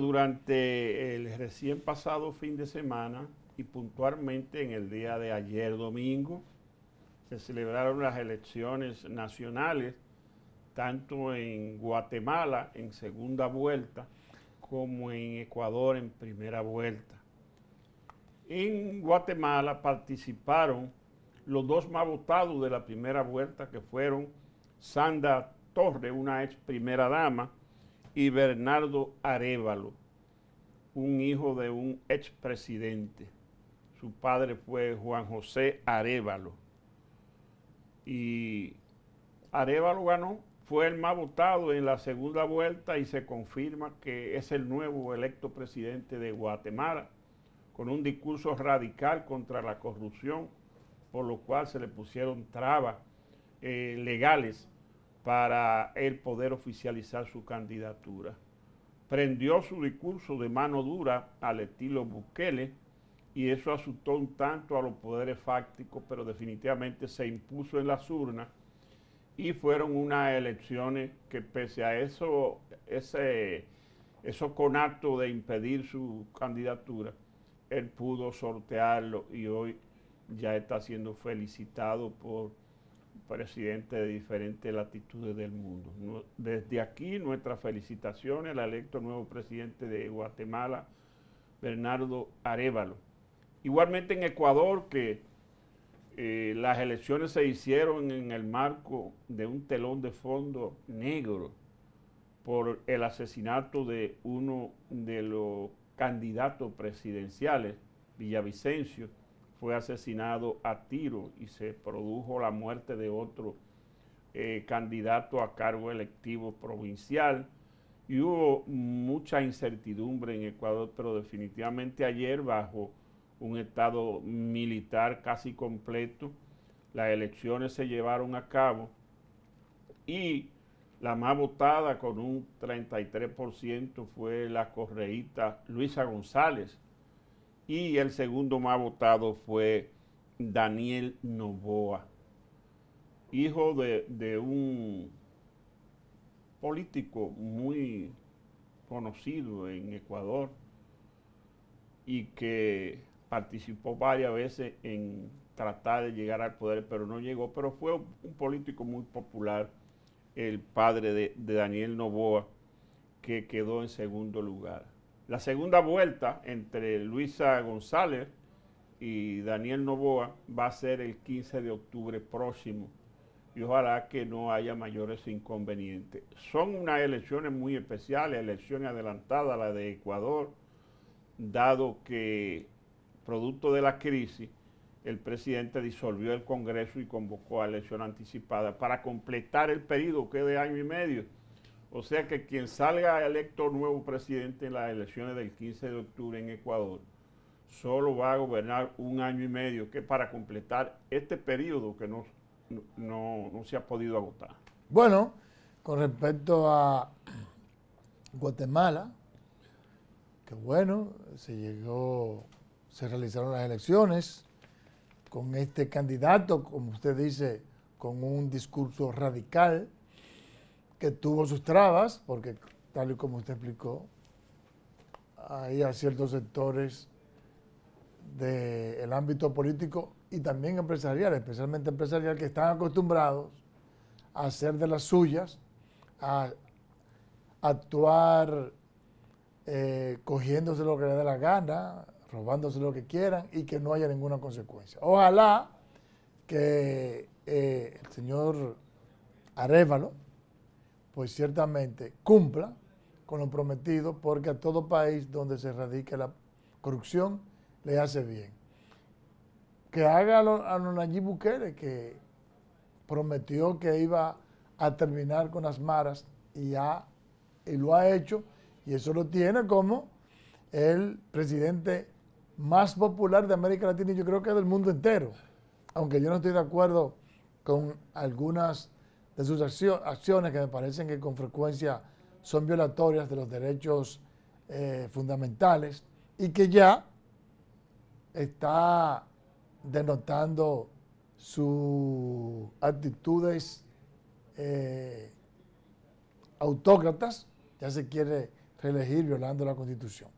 durante el recién pasado fin de semana y puntualmente en el día de ayer domingo, se celebraron las elecciones nacionales, tanto en Guatemala en segunda vuelta como en Ecuador en primera vuelta. En Guatemala participaron los dos más votados de la primera vuelta, que fueron Sandra Torre, una ex primera dama, y Bernardo Arevalo, un hijo de un expresidente. Su padre fue Juan José Arevalo. Y Arevalo ganó, fue el más votado en la segunda vuelta y se confirma que es el nuevo electo presidente de Guatemala, con un discurso radical contra la corrupción, por lo cual se le pusieron trabas eh, legales para él poder oficializar su candidatura. Prendió su discurso de mano dura al estilo Bukele y eso asustó un tanto a los poderes fácticos, pero definitivamente se impuso en las urnas y fueron unas elecciones que pese a eso, ese, eso conato de impedir su candidatura, él pudo sortearlo y hoy ya está siendo felicitado por Presidente de diferentes latitudes del mundo. desde aquí nuestras felicitaciones al electo nuevo presidente de Guatemala, Bernardo Arevalo. Igualmente en Ecuador, que eh, las elecciones se hicieron en el marco de un telón de fondo negro por el asesinato de uno de los candidatos presidenciales, Villavicencio, fue asesinado a tiro y se produjo la muerte de otro eh, candidato a cargo electivo provincial. Y hubo mucha incertidumbre en Ecuador, pero definitivamente ayer bajo un estado militar casi completo, las elecciones se llevaron a cabo y la más votada con un 33% fue la correíta Luisa González, y el segundo más votado fue Daniel Novoa, hijo de, un político muy conocido en Ecuador y que participó varias veces en tratar de llegar al poder, pero no llegó, pero fue un político muy popular, el padre de, de Daniel Novoa, que quedó en segundo lugar. La segunda vuelta entre Luisa González y Daniel Novoa va a ser el 15 de octubre próximo y ojalá que no haya mayores inconvenientes. Son unas elecciones muy especiales, elecciones adelantadas, la de Ecuador, dado que producto de la crisis, el presidente disolvió el Congreso y convocó a elección anticipada para completar el periodo que es de año y medio o sea que quien salga electo nuevo presidente en las elecciones del 15 de octubre en Ecuador solo va a gobernar un año y medio, que para completar este periodo que no, no, no se ha podido agotar. Bueno, con respecto a Guatemala, que bueno, se llegó, se realizaron las elecciones con este candidato, como usted dice, con un discurso radical, que tuvo sus trabas, porque tal y como usted explicó, hay ciertos sectores del ámbito político y también empresarial, especialmente empresarial, que están acostumbrados a hacer de las suyas, a actuar eh, cogiéndose lo que le dé la gana, robándose lo que quieran y que no haya ninguna consecuencia. Ojalá que eh, el señor Arevalo pues ciertamente cumpla con lo prometido, porque a todo país donde se radica la corrupción le hace bien. Que haga a, a Nayib Bukele, que prometió que iba a terminar con las maras y, y lo ha hecho, y eso lo tiene como el presidente más popular de América Latina y yo creo que del mundo entero, aunque yo no estoy de acuerdo con algunas de sus acciones que me parecen que con frecuencia son violatorias de los derechos eh, fundamentales y que ya está denotando sus actitudes eh, autócratas, ya se quiere reelegir violando la constitución.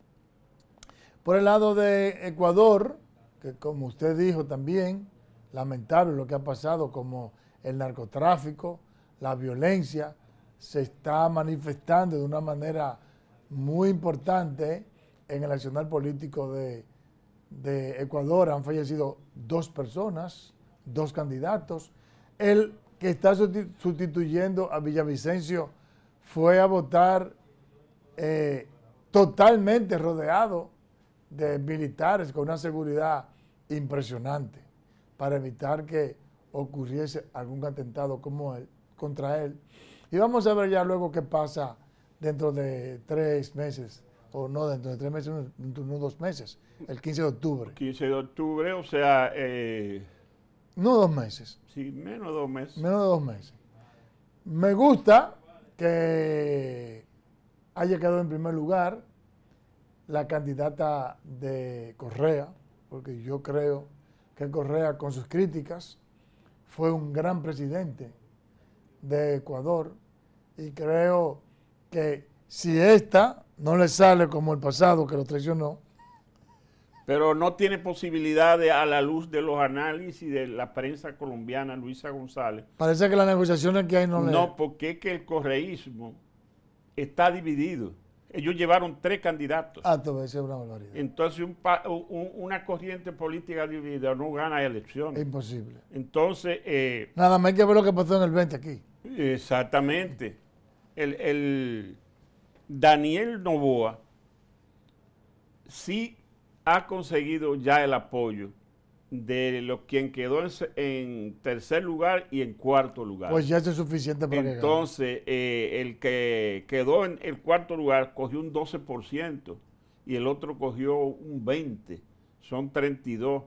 Por el lado de Ecuador, que como usted dijo también, lamentable lo que ha pasado como el narcotráfico, la violencia, se está manifestando de una manera muy importante en el accionar político de, Ecuador. Han fallecido dos personas, dos candidatos. El que está sustituyendo a Villavicencio fue a votar eh, totalmente rodeado de militares con una seguridad impresionante para evitar que ocurriese algún atentado como él, contra él. Y vamos a ver ya luego qué pasa dentro de tres meses, o no dentro de tres meses, no, dos meses, el 15 de octubre. 15 de octubre, o sea... Eh, no dos meses. Sí, menos dos meses. Menos de dos meses. Me gusta que haya quedado en primer lugar la candidata de Correa, porque yo creo que Correa con sus críticas fue un gran presidente de Ecuador y creo que si esta no le sale como el pasado que lo traicionó. Pero no tiene posibilidad a la luz de los análisis de la prensa colombiana, Luisa González. Parece que las negociaciones que hay no le... No, porque es que el correísmo está dividido. Ellos llevaron tres candidatos. Ah, es una barbaridad. Entonces, una corriente política dividida no gana elecciones. imposible. Entonces. Eh, Nada más hay que ver lo que pasó en el 20 aquí. Exactamente. El, el Daniel Novoa sí ha conseguido ya el apoyo de lo, quien quedó en, tercer lugar y en cuarto lugar. Pues ya es suficiente para Entonces, eh, el que quedó en el cuarto lugar cogió un 12% y el otro cogió un 20%. Son 32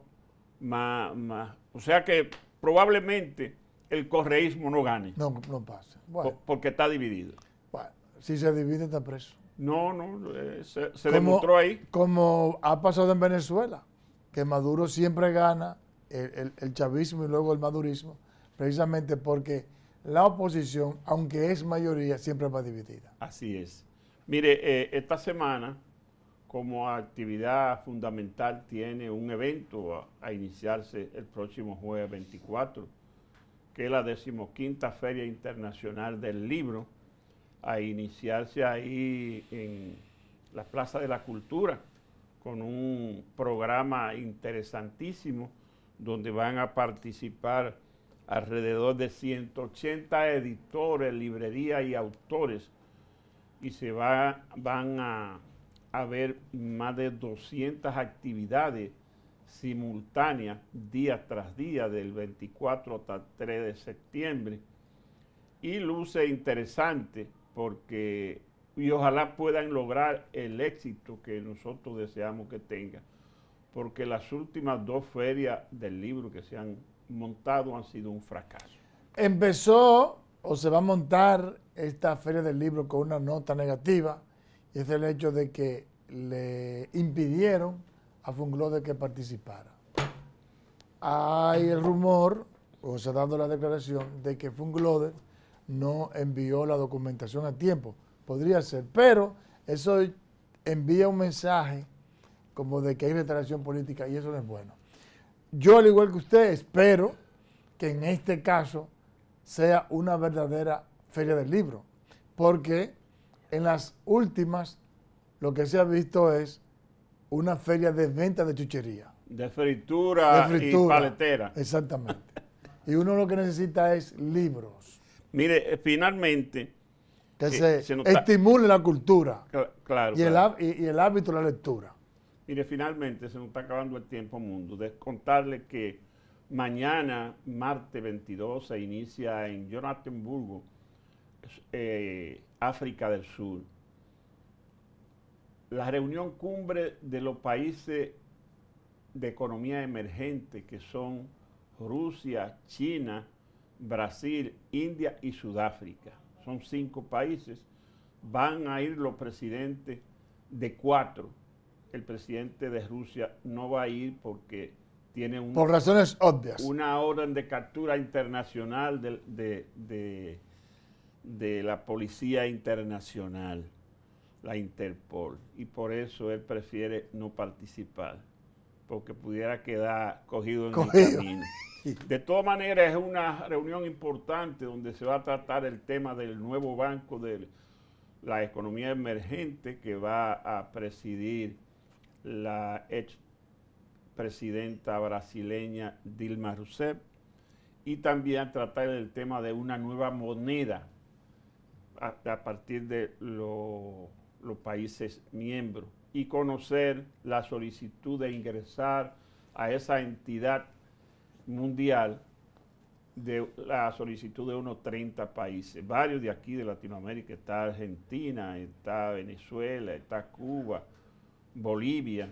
más, más. O sea que probablemente el correísmo no gane. No, no pasa. porque está dividido. Bueno, si se divide está preso. No, no, eh, se, se demostró ahí. Como ha pasado en Venezuela Maduro siempre gana el, chavismo y luego el madurismo, precisamente porque la oposición, aunque es mayoría, siempre va dividida. Así es. Mire, eh, esta semana como actividad fundamental tiene un evento a, a, iniciarse el próximo jueves 24, que es la decimoquinta Feria Internacional del Libro, a iniciarse ahí en la Plaza de la Cultura, con un programa interesantísimo donde van a participar alrededor de 180 editores, librerías y autores y se va, van a, haber ver más de 200 actividades simultáneas día tras día del 24 hasta 3 de septiembre y luce interesante porque y ojalá puedan lograr el éxito que nosotros deseamos que tengan, porque las últimas dos ferias del libro que se han montado han sido un fracaso. Empezó o se va a montar esta feria del libro con una nota negativa, y es el hecho de que le impidieron a Funglode que participara. Hay el rumor, o se ha dado la declaración, de que Funglode no envió la documentación a tiempo podría ser, pero eso envía un mensaje como de que hay retracción política y eso no es bueno. Yo, al igual que usted, espero que en este caso sea una verdadera feria del libro, porque en las últimas lo que se ha visto es una feria de venta de chuchería. De fritura, y paletera. Exactamente. y uno lo que necesita es libros. Mire, eh, finalmente, que se, estimule la cultura y, El, hábito de la lectura. Mire, finalmente se nos está acabando el tiempo, mundo. De contarles que mañana, martes 22, se inicia en Johannesburgo, eh, África del Sur, la reunión cumbre de los países de economía emergente que son Rusia, China, Brasil, India y Sudáfrica son cinco países, van a ir los presidentes de cuatro. El presidente de Rusia no va a ir porque tiene una orden de captura internacional de, la Policía Internacional la Interpol y por eso él prefiere no participar, porque pudiera quedar cogido en el camino. De todas maneras, es una reunión importante donde se va a tratar el tema del nuevo banco de la economía emergente que va a presidir la ex presidenta brasileña Dilma Rousseff y también tratar el tema de una nueva moneda a, partir de los países miembros y conocer la solicitud de ingresar a esa entidad mundial de la solicitud de unos 30 países, varios de aquí de Latinoamérica, está Argentina, está Venezuela, está Cuba, Bolivia,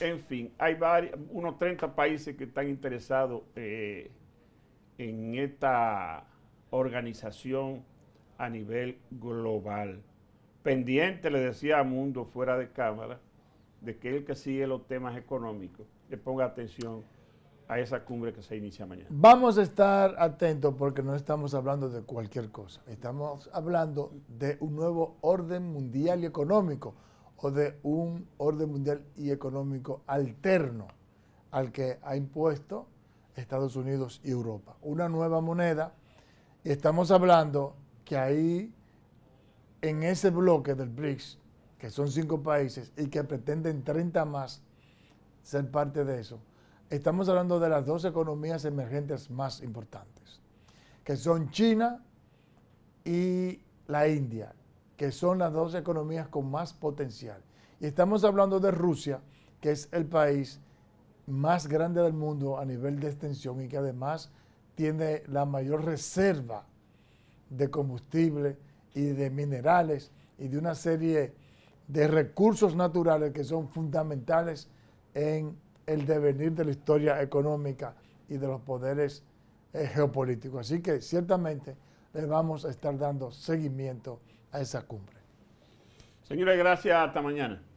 en fin, hay varios, unos 30 países que están interesados eh, en esta organización a nivel global. Pendiente, le decía a Mundo fuera de cámara, de que el que sigue los temas económicos le ponga atención a esa cumbre que se inicia mañana. Vamos a estar atentos porque no estamos hablando de cualquier cosa. Estamos hablando de un nuevo orden mundial y económico o de un orden mundial y económico alterno al que ha impuesto Estados Unidos y Europa. Una nueva moneda. estamos hablando que ahí, en ese bloque del BRICS, que son cinco países y que pretenden 30 más ser parte de eso, estamos hablando de las dos economías emergentes más importantes, que son China y la India, que son las dos economías con más potencial. Y estamos hablando de Rusia, que es el país más grande del mundo a nivel de extensión y que además tiene la mayor reserva de combustible y de minerales y de una serie de recursos naturales que son fundamentales en el devenir de la historia económica y de los poderes eh, geopolíticos. Así que ciertamente le vamos a estar dando seguimiento a esa cumbre. Señores, gracias. Hasta mañana.